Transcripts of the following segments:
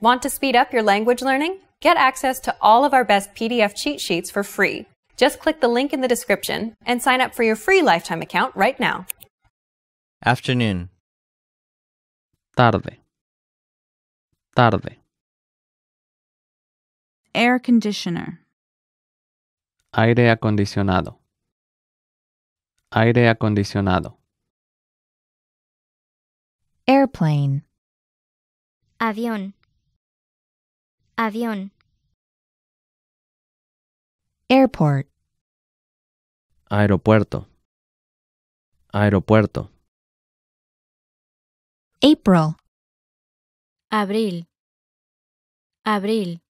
Want to speed up your language learning? Get access to all of our best PDF cheat sheets for free. Just click the link in the description and sign up for your free lifetime account right now. Afternoon. Tarde. Tarde. Air conditioner. Aire acondicionado. Aire acondicionado. Airplane. Avión. Avión. Airport. Aeropuerto. Aeropuerto. April. Abril. Abril.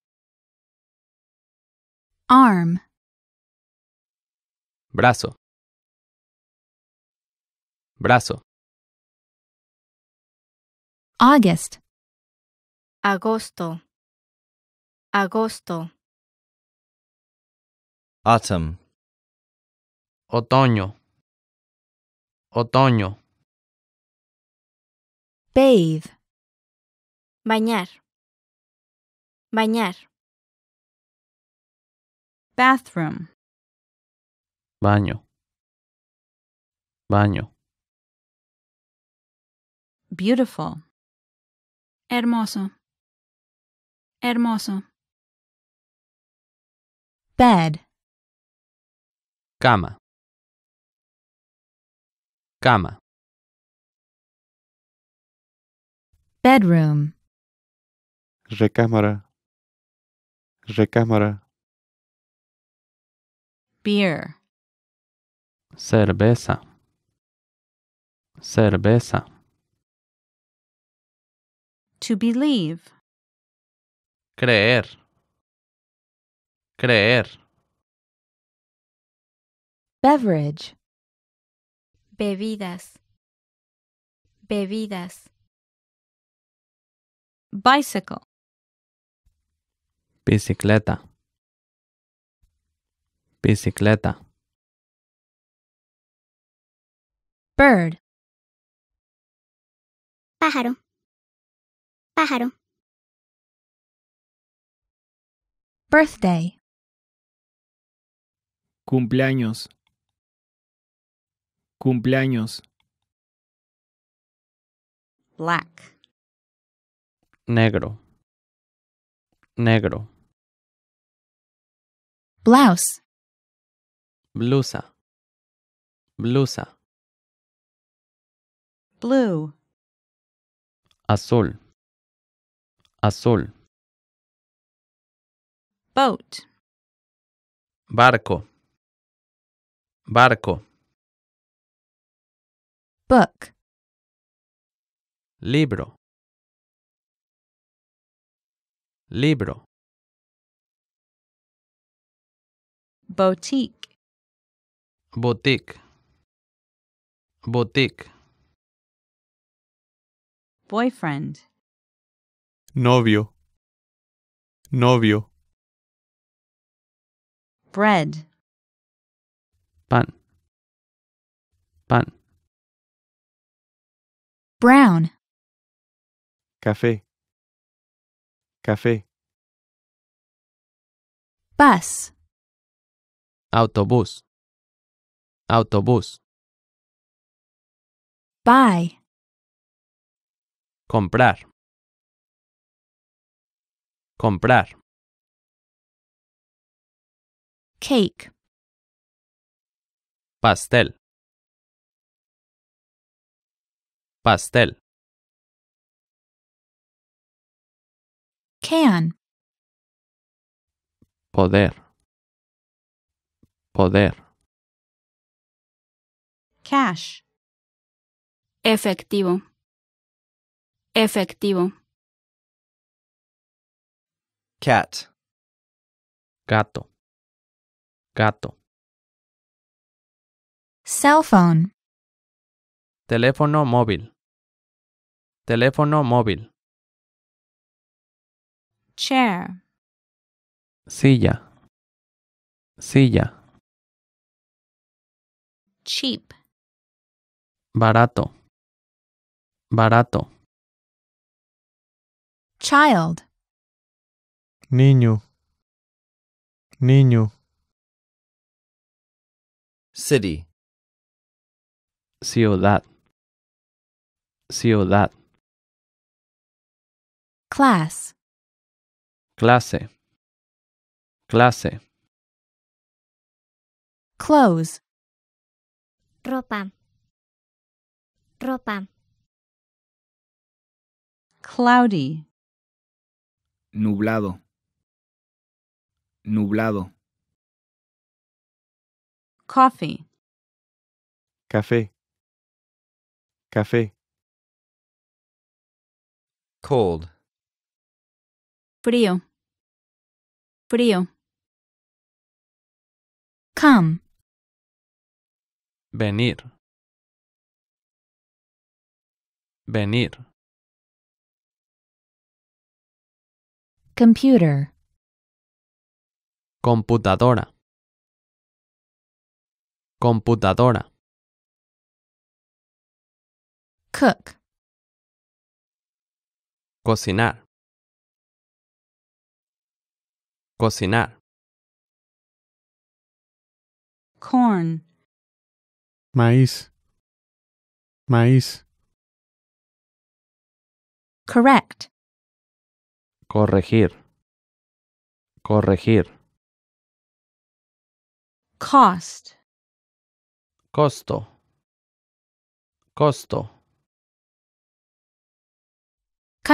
Arm. Brazo. Brazo. August. Agosto. Agosto. Autumn. Otoño. Otoño. Bathe. Bañar. Bañar. Bathroom. Baño. Baño. Beautiful. Hermoso. Hermoso bed cama cama bedroom recámara recámara beer cerveza cerveza to believe creer Creer. Beverage. Bebidas. Bebidas. Bicycle. Bicicleta. Bicicleta. Bird. Pájaro. Pájaro. Birthday. cumpleaños, cumpleaños, black, negro, negro, blouse, blusa, blusa, blue, azul, azul, boat, barco, barco, book, libro, libro, boutique, boutique, boutique, boyfriend, novio, novio, bread, Bun. Bun. Brown. Café. Café. Bus. Autobús. Autobús. Buy. Comprar. Comprar. Cake. pastel pastel can poder poder cash efectivo efectivo cat gato gato Cell phone. Teléfono móvil. Teléfono móvil. Chair. Silla. Silla. Cheap. Barato. Barato. Child. Niño. Niño. City. Ciudad. Ciudad. Class. Clase. Clase. Clothes. Ropa. Ropa. Cloudy. Nublado. Nublado. Coffee. Café. Café. Cold. Frío. Frío. Come. Venir. Venir. Computer. Computadora. Computadora. Cook. Cocinar. Cocinar. Corn. Maíz. Maíz. Correct. Corregir. Corregir. Cost. Costo. Costo.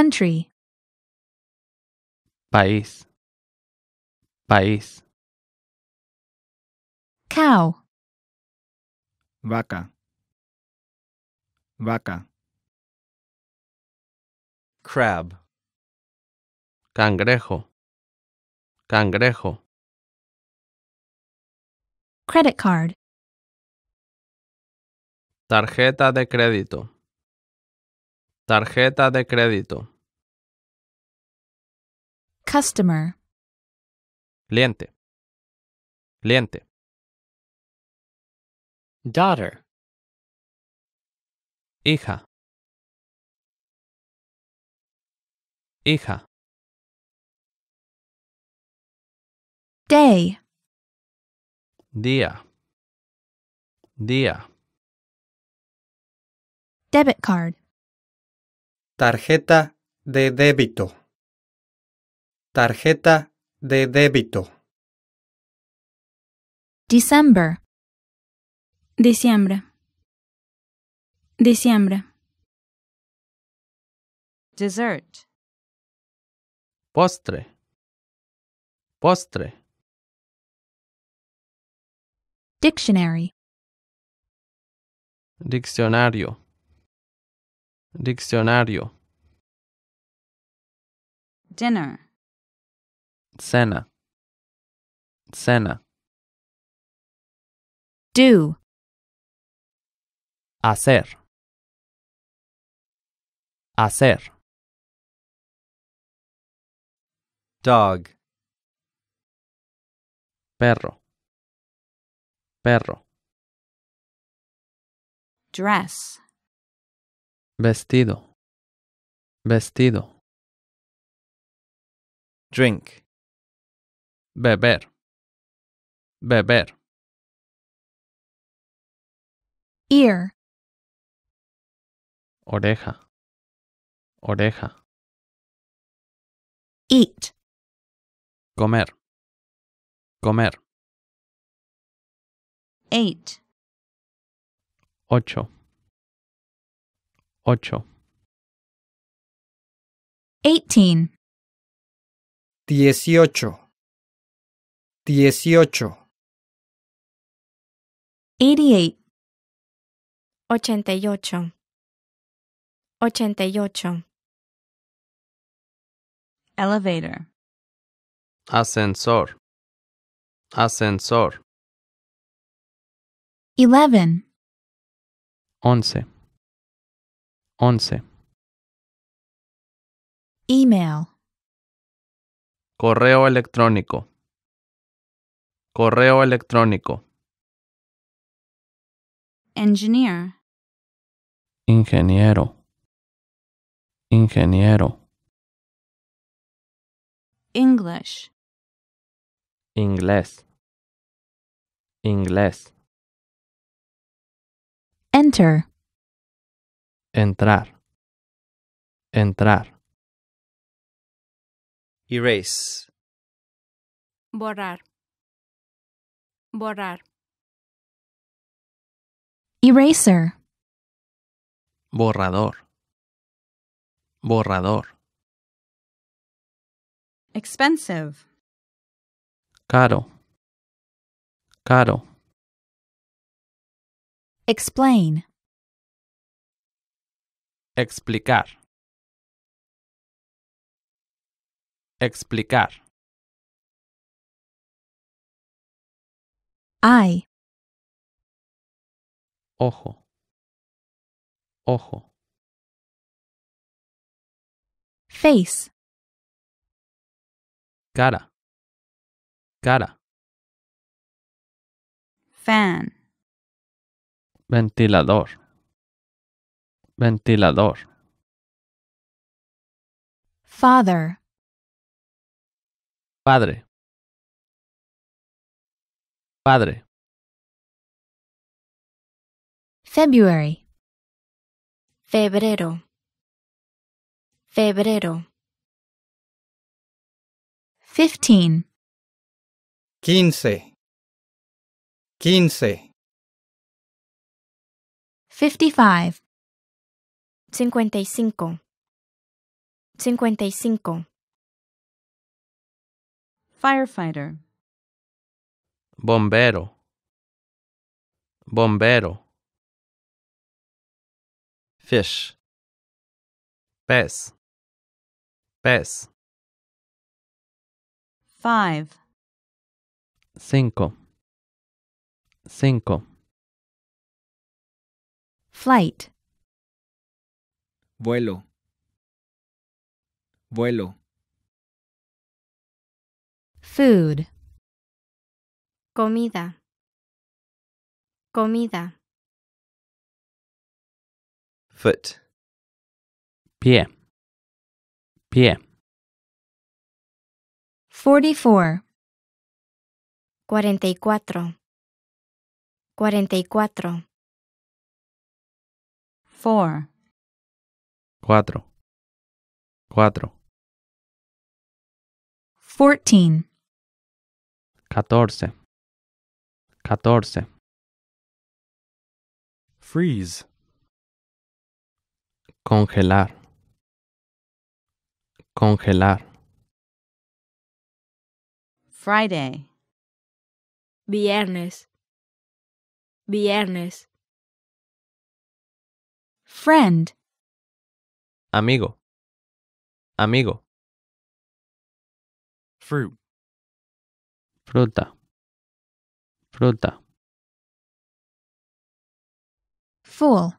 Country. País. País. Cow. Vaca. Vaca. Crab. Cangrejo. Cangrejo. Credit card. Tarjeta de crédito. Tarjeta de crédito. Customer. Cliente. Cliente. Daughter. Hija. Hija. Day. Día. Día. Debit card. Tarjeta de débito. Tarjeta de débito. Diciembre. Diciembre. Diciembre. Dessert. Postre. Postre. Dictionary. Diccionario. Diccionario. Dinner. Cena. Cena. Do. Hacer. Hacer. Dog. Perro. Perro. Dress. vestido, vestido. Drink. Beber, beber. Ear. Oreja, oreja. Eat. Comer, comer. Eight. Ocho. ocho. Eighteen. Dieciocho. Dieciocho. Eighty-eight. Ochenta y ocho. Ochenta y ocho. Elevator. Ascensor. Ascensor. Eleven. Once. 11. Email. Correo electrónico. Correo electrónico. Engineer. Ingeniero. Ingeniero. English. Inglés. Inglés. Enter entrar, entrar. Erase. Borrar, borrar. Eraser. Borrador, borrador. Expensive. Caro, caro. Explain explicar explicar Ay. ojo ojo face cara cara fan ventilador Ventilador. Father. Padre. Padre. February. Febrero. Febrero. Fifteen. Quince. Quince. Fifty-five. 55 55 Firefighter Bombero Bombero Fish Pez Pez Five Cinco Cinco Flight vuelo, vuelo. Food. Comida. Comida. Foot. Pie. Pie. 44. Cuarenta Cuarenta y cuatro. y cuatro. 4 cuatro, cuatro. Fourteen. Catorce, catorce. Freeze. Congelar. Congelar. Friday. Viernes. Viernes. Friend. Amigo. Amigo. Fruit. Fruta. Fruta. Full.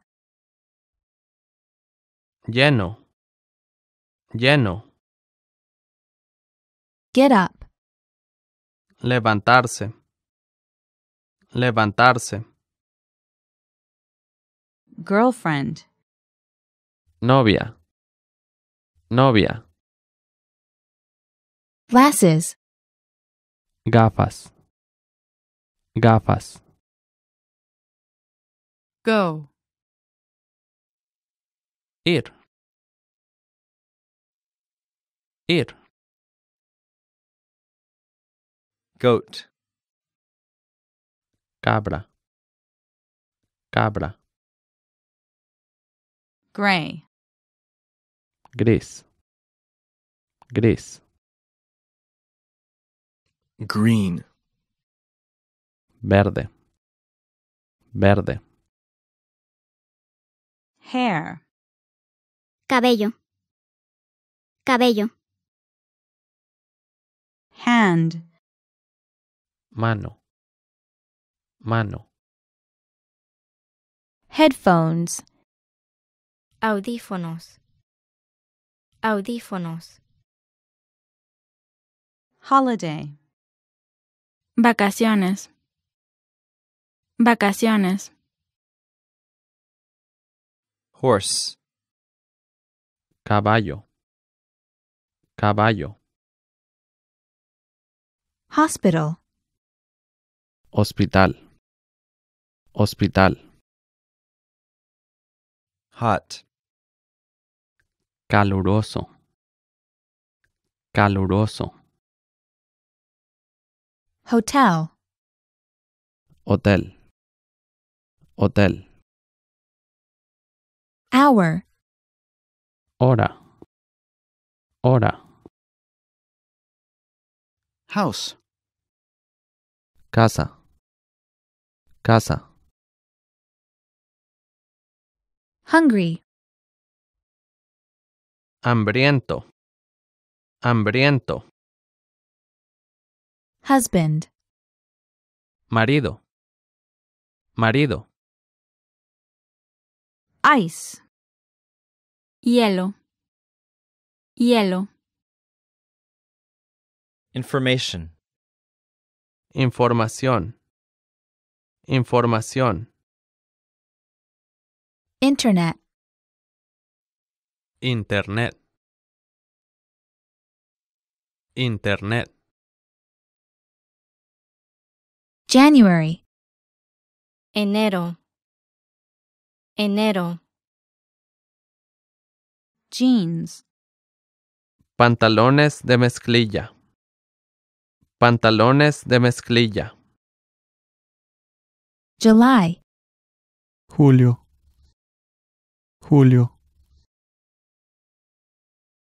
Lleno. Lleno. Get up. Levantarse. Levantarse. Girlfriend. Novia. Novia. Glasses. Gafas. Gafas. Go. Ir. Ir. Goat. Cabra. Cabra. Gray. gris, gris. Green. Verde, verde. Hair. Cabello. Cabello. Hand. Mano. Mano. Headphones. Audífonos. Audífonos. Holiday. Vacaciones. Vacaciones. Horse. Caballo. Caballo. Hospital. Hospital. Hospital. Hot. caluroso, caluroso. Hotel, hotel, hotel. Hour, Hora, hora. house, Casa, casa. hungry hambriento, hambriento. Husband. Marido, marido. Ice. Hielo, hielo. Information. Información. Información. Internet. Internet. Internet. January. Enero. Enero. Jeans. Pantalones de mezclilla. Pantalones de mezclilla. July. Julio. Julio.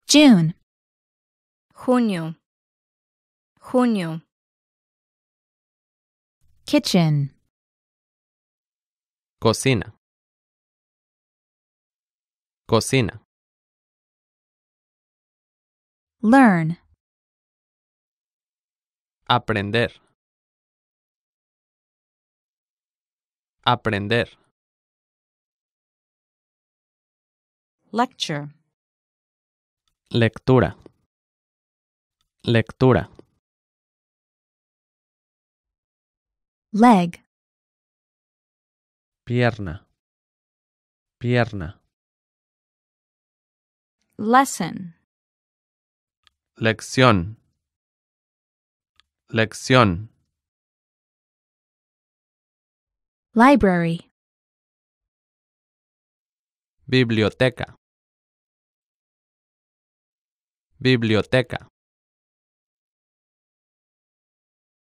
June. Junio. Junio. Kitchen. Cocina. Cocina. Learn. Aprender. Aprender. Lecture. Lectura. Lectura. Leg. Pierna. Pierna. Lesson. Lección. Lección. Library. Biblioteca. Biblioteca.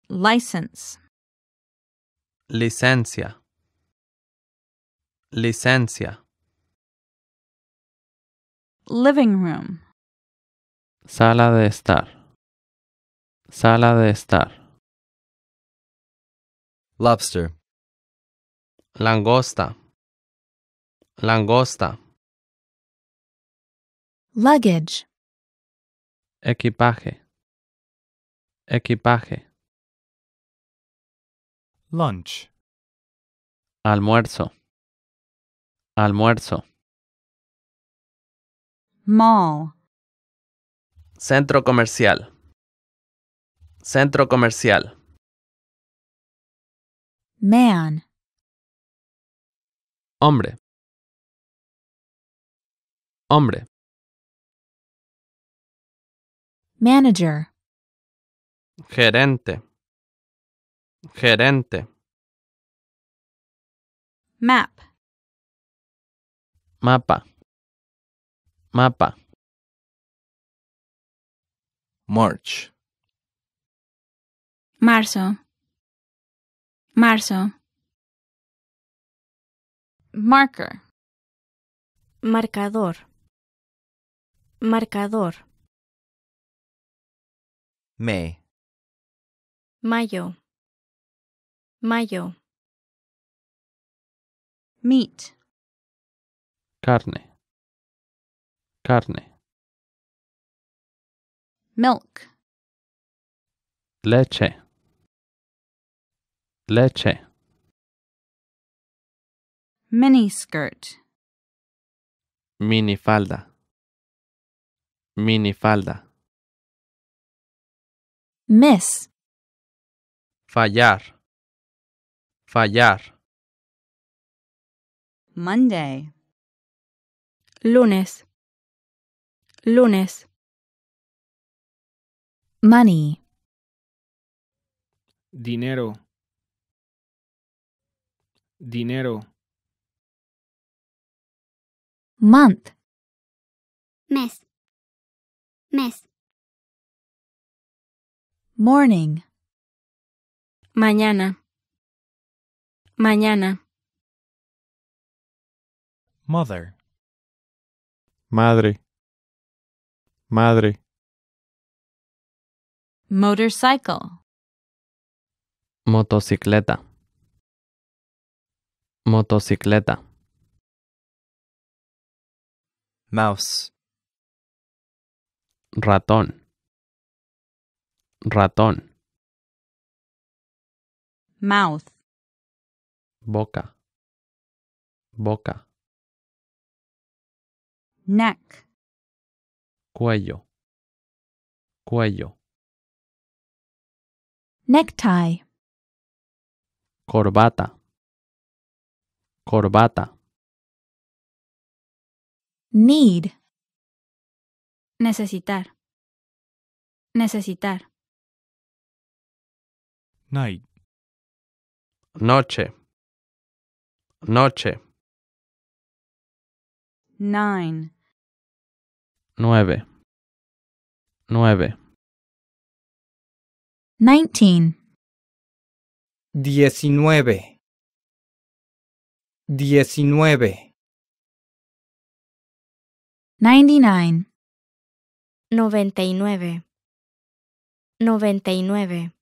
License. Licencia. Licencia. Living room. Sala de estar. Sala de estar. Lobster. Langosta. Langosta. Luggage. equipaje, equipaje. Lunch. Almuerzo, almuerzo. Mall. Centro comercial. Centro comercial. Man. Hombre. Hombre. Manager. Gerente. Gerente. Map. Mapa. Mapa. March. Marzo. Marzo. Marker. Marcador. Marcador. May. Mayo. Mayo. Meat. Carne. Carne. Milk. Leche. Leche. Mini skirt. Minifalda. Minifalda. Miss. Fallar. Fallar. Monday. Lunes. Lunes. Money. Dinero. Dinero. Month. Mes. Mes. Morning. Mañana. Mañana. Mother. Madre. Madre. Motorcycle. Motocicleta. Motocicleta. Mouse. Ratón. ratón mouth boca boca neck cuello cuello necktie corbata corbata need necesitar necesitar Night. Noche. Noche. Nine. Nueve. Nueve. Nineteen. Diecinueve. Diecinueve. Ninety-nine. Noventa y nueve. Noventa y nueve.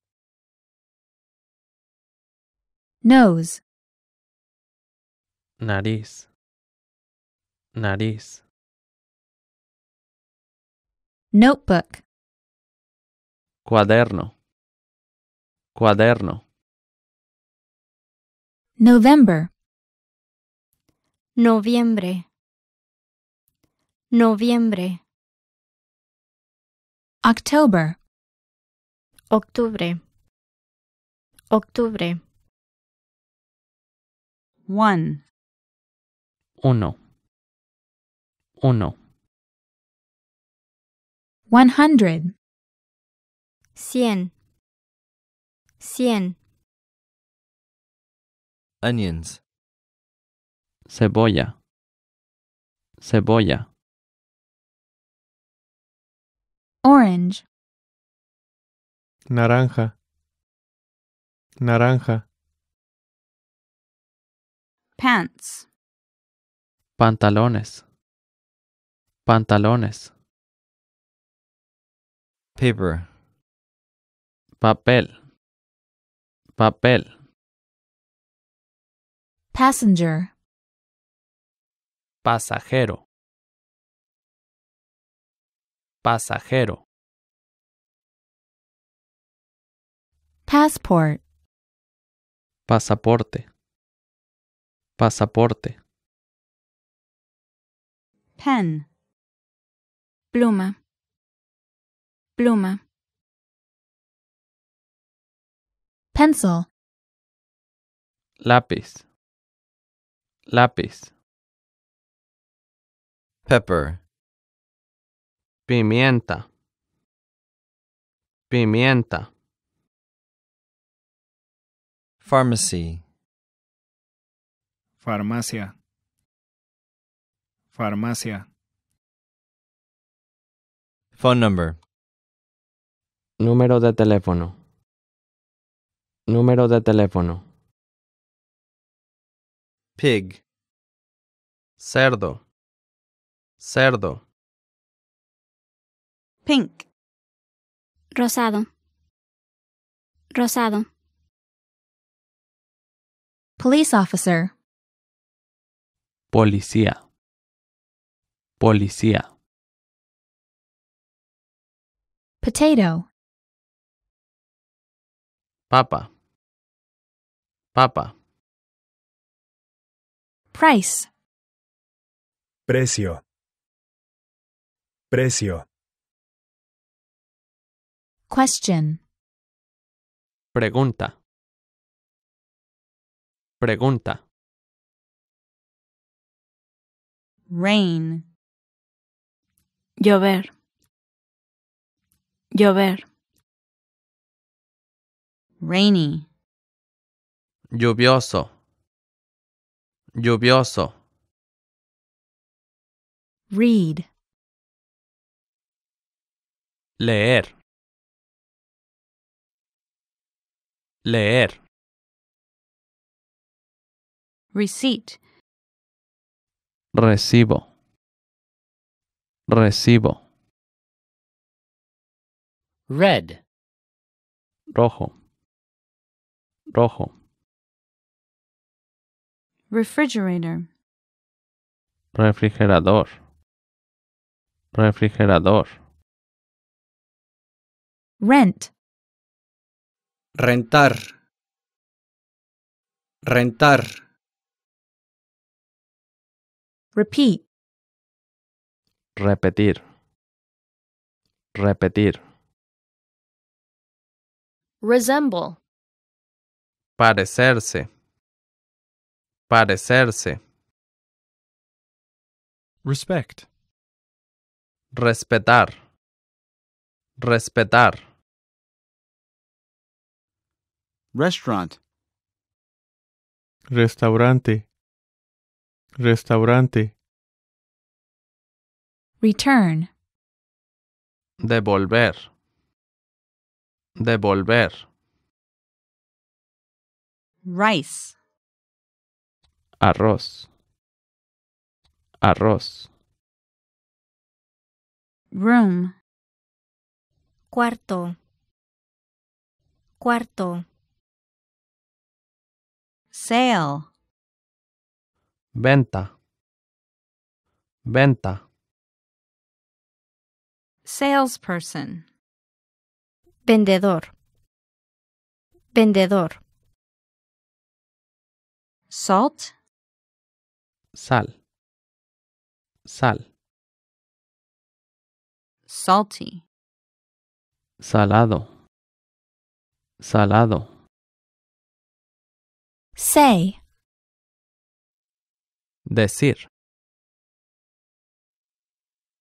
Nose. Nariz. Nariz. Notebook. Cuaderno. Cuaderno. November. Noviembre. Noviembre. October. Octubre. Octubre. One. Uno. Uno. One hundred. Cien. Cien. Onions. Cebolla. Cebolla. Orange. Naranja. Naranja. Pants. Pantalones. Pantalones. Paper. Papel. Papel. Passenger. Pasajero. Pasajero. Passport. Pasaporte. Pasaporte. Pen. Pluma. Pluma. Pencil. Lápiz. Lápiz. Pepper. Pimienta. Pimienta. Pharmacy. Farmacia. Farmacia. Phone number. Número de teléfono. Número de teléfono. Pig. Cerdo. Cerdo. Pink. Rosado. Rosado. Police officer. Policía. Policía. Potato. Papa. Papa. Price. Precio. Precio. Question. Pregunta. Pregunta. rain llover llover rainy lluvioso lluvioso read leer leer receipt recibo, recibo. Red, rojo, rojo. Refrigerator, refrigerador, refrigerador. Rent, rentar, rentar. Repeat. Repetir. Repetir. Resemble. Parecerse. Parecerse. Respect. Respetar. Respetar. Restaurant. Restaurante. Restaurante. Return. Devolver. Devolver. Rice. Arroz. Arroz. Room. Cuarto. Cuarto. Sale. Venta. Venta. Salesperson. Vendedor. Vendedor. Salt. Sal. Sal. Salty. Salado. Salado. Say. Decir.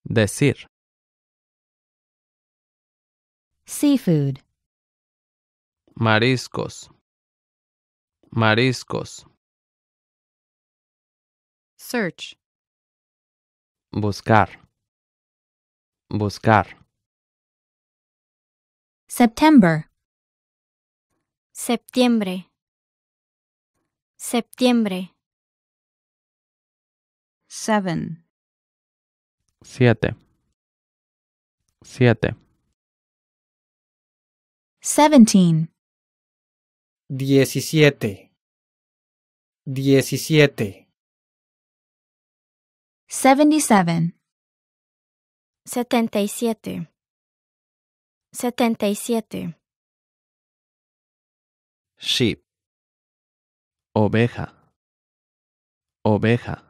Decir. Seafood. Mariscos. Mariscos. Search. Buscar. Buscar. September. Septiembre. Septiembre. seven, siete, siete, seventeen, diecisiete, diecisiete, seventy-seven, setenta y siete, setenta y siete. Sheep. Oveja. Oveja.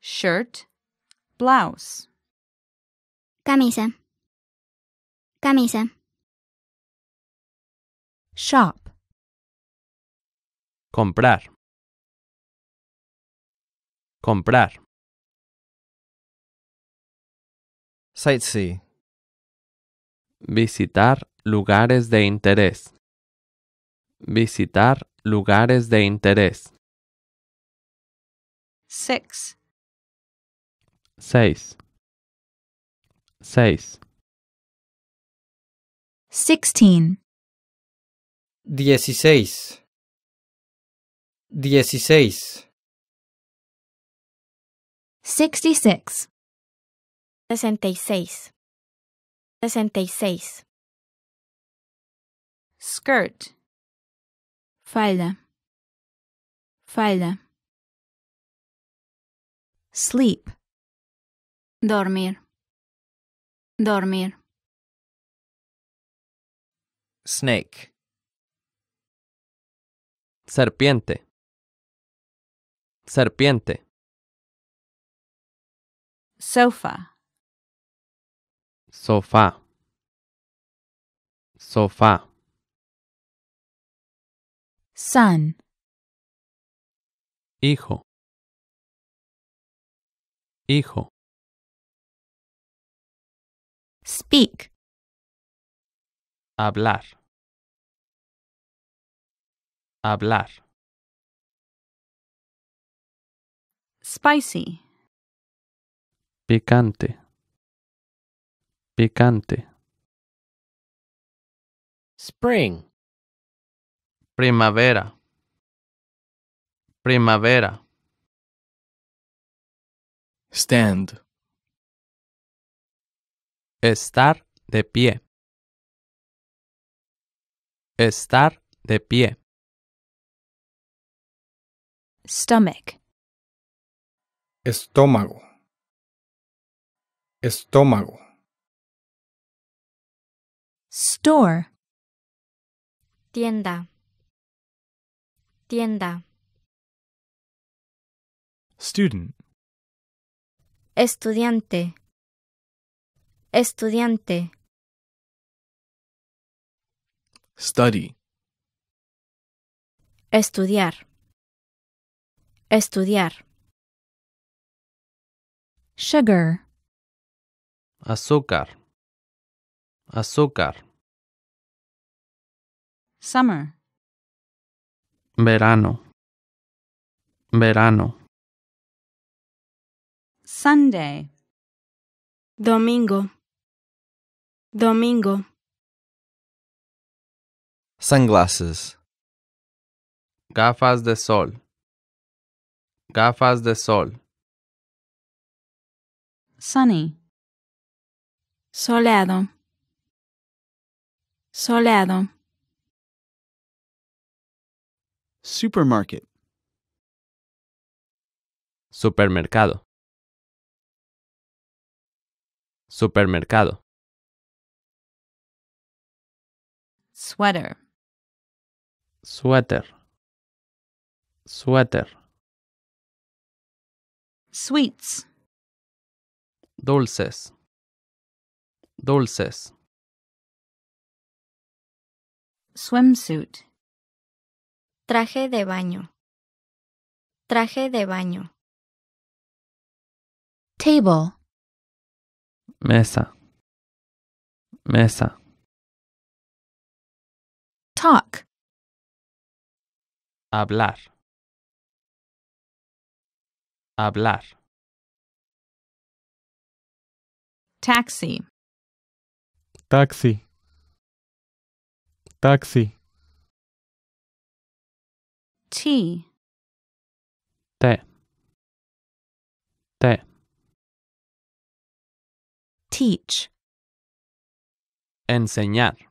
shirt, blouse. Camisa. Camisa. Shop. Comprar. Comprar. Sightsee. Visitar lugares de interés. Visitar lugares de interés. 6. Seis. Seis. Sixteen. Dieciséis. Dieciséis. Sixty-six. Sesenta y seis. Sesenta y seis. Skirt. Falda. Falda. Sleep. Dormir. Dormir. Snake. Serpiente. Serpiente. Sofa. Sofá. Sofá. Son. Hijo. Hijo. Speak. Hablar. Hablar. Spicy. Picante. Picante. Spring. Primavera. Primavera. Stand. Estar de pie. Estar de pie. Stomach. Estómago. Estómago. Store. Tienda. Tienda. Student. Estudiante. Estudiante. Study. Estudiar. Estudiar. Sugar. Azúcar. Azúcar. Summer. Verano. Verano. Sunday. Domingo. Domingo. Sunglasses. Gafas de sol. Gafas de sol. Sunny. Soleado. Soleado. Supermarket. Supermercado. Supermercado. Sweater. Sweater. Sweater. Sweets. Dulces. Dulces. Swimsuit. Traje de baño. Traje de baño. Table. Mesa. Mesa. Talk. Hablar. Hablar. Taxi. Taxi. Taxi. Tea. Té. Té. Teach. Enseñar.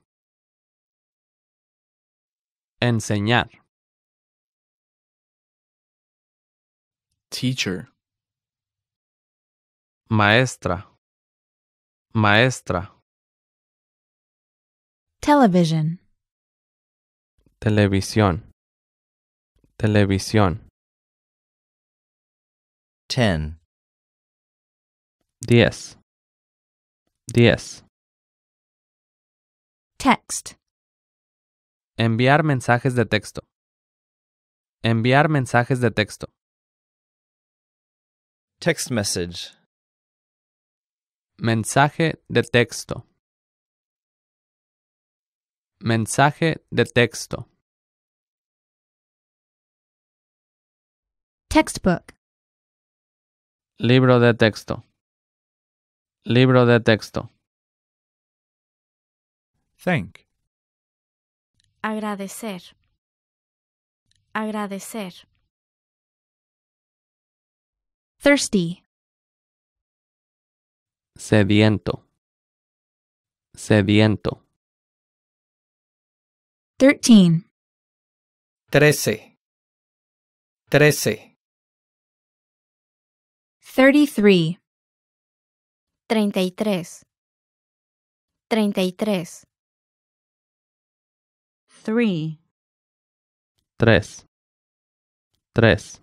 Enseñar. Teacher. Maestra. Maestra. Television. Televisión. Televisión. Ten. Diez. Diez. Text. Enviar mensajes de texto. Enviar mensajes de texto. Text message. Mensaje de texto. Mensaje de texto. Textbook. Libro de texto. Libro de texto. Thank agradecer, agradecer. Thirsty. Sediento. Sediento. Thirteen. Trece. Trece. Thirty-three. Treinta y tres. Treinta y tres. three. Tres. Tres.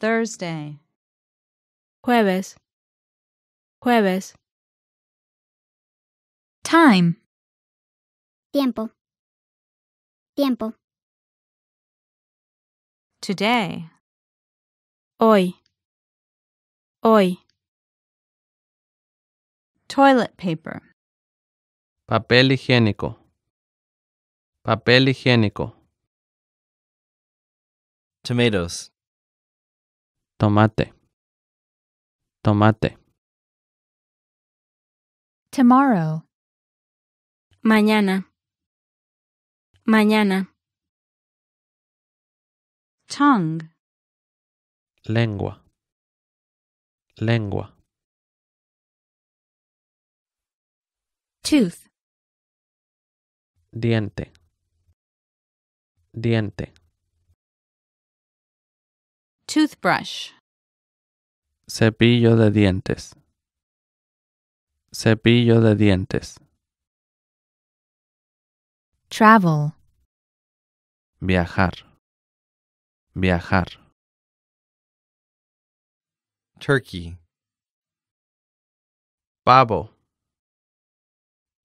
Thursday. Jueves. Jueves. Time. Tiempo. Tiempo. Today. Hoy. Hoy. Toilet paper. Papel higiénico. Papel higiénico. Tomatoes. Tomate. Tomate. Tomorrow. Mañana. Mañana. Tongue. Lengua. Lengua. Tooth. Diente. Diente. Toothbrush. Cepillo de dientes. Cepillo de dientes. Travel. Viajar. Viajar. Turkey. Pavo.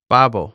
Pavo.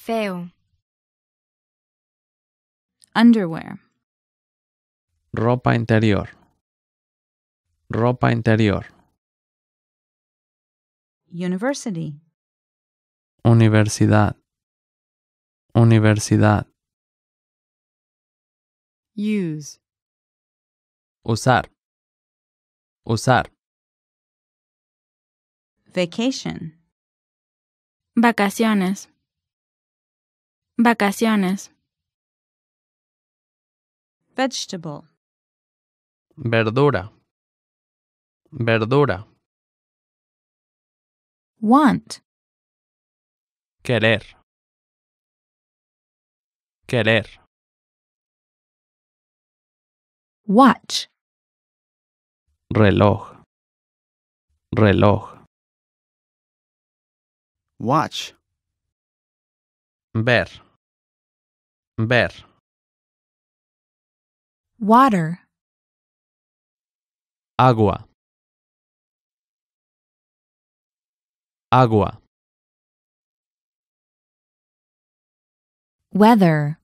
Feo. Underwear. Ropa interior. Ropa interior. University. Universidad. Universidad. Use. Usar. Usar. Vacation. Vacaciones. Vacaciones. Vegetable. Verdura. Verdura. Want. Querer. Querer. Watch. Reloj. Reloj. Watch. Ver. Ver. Water. Agua. Agua. Weather.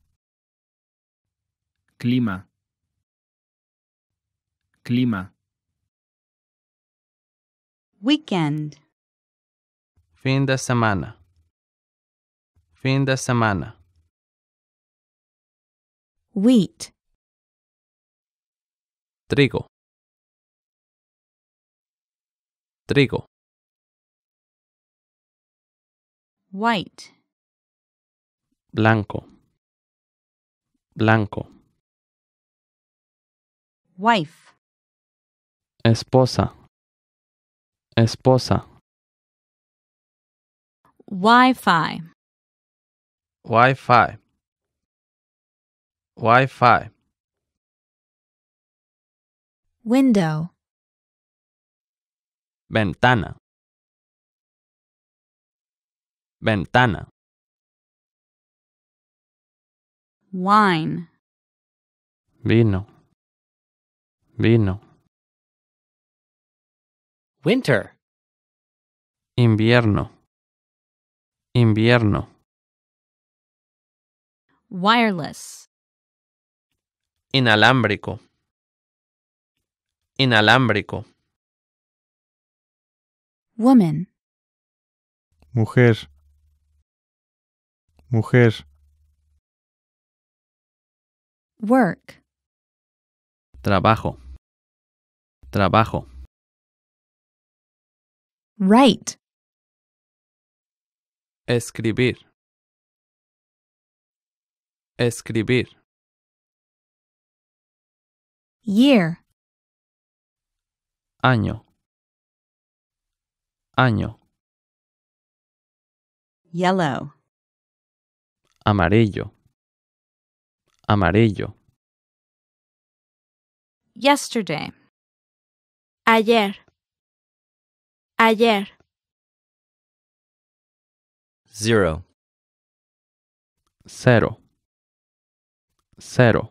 Clima. Clima. Weekend. Fin de semana. Fin de semana wheat trigo trigo white blanco blanco wife esposa esposa wi-fi wi-fi Wi-Fi window ventana ventana wine vino vino winter invierno invierno wireless inalámbrico, inalámbrico. Woman. Mujer. Mujer. Work. Trabajo. Trabajo. Write. Escribir. Escribir. Year. Año. Año. Yellow. Amarillo. Amarillo. Yesterday. Ayer. Ayer. Zero. Cero. Cero.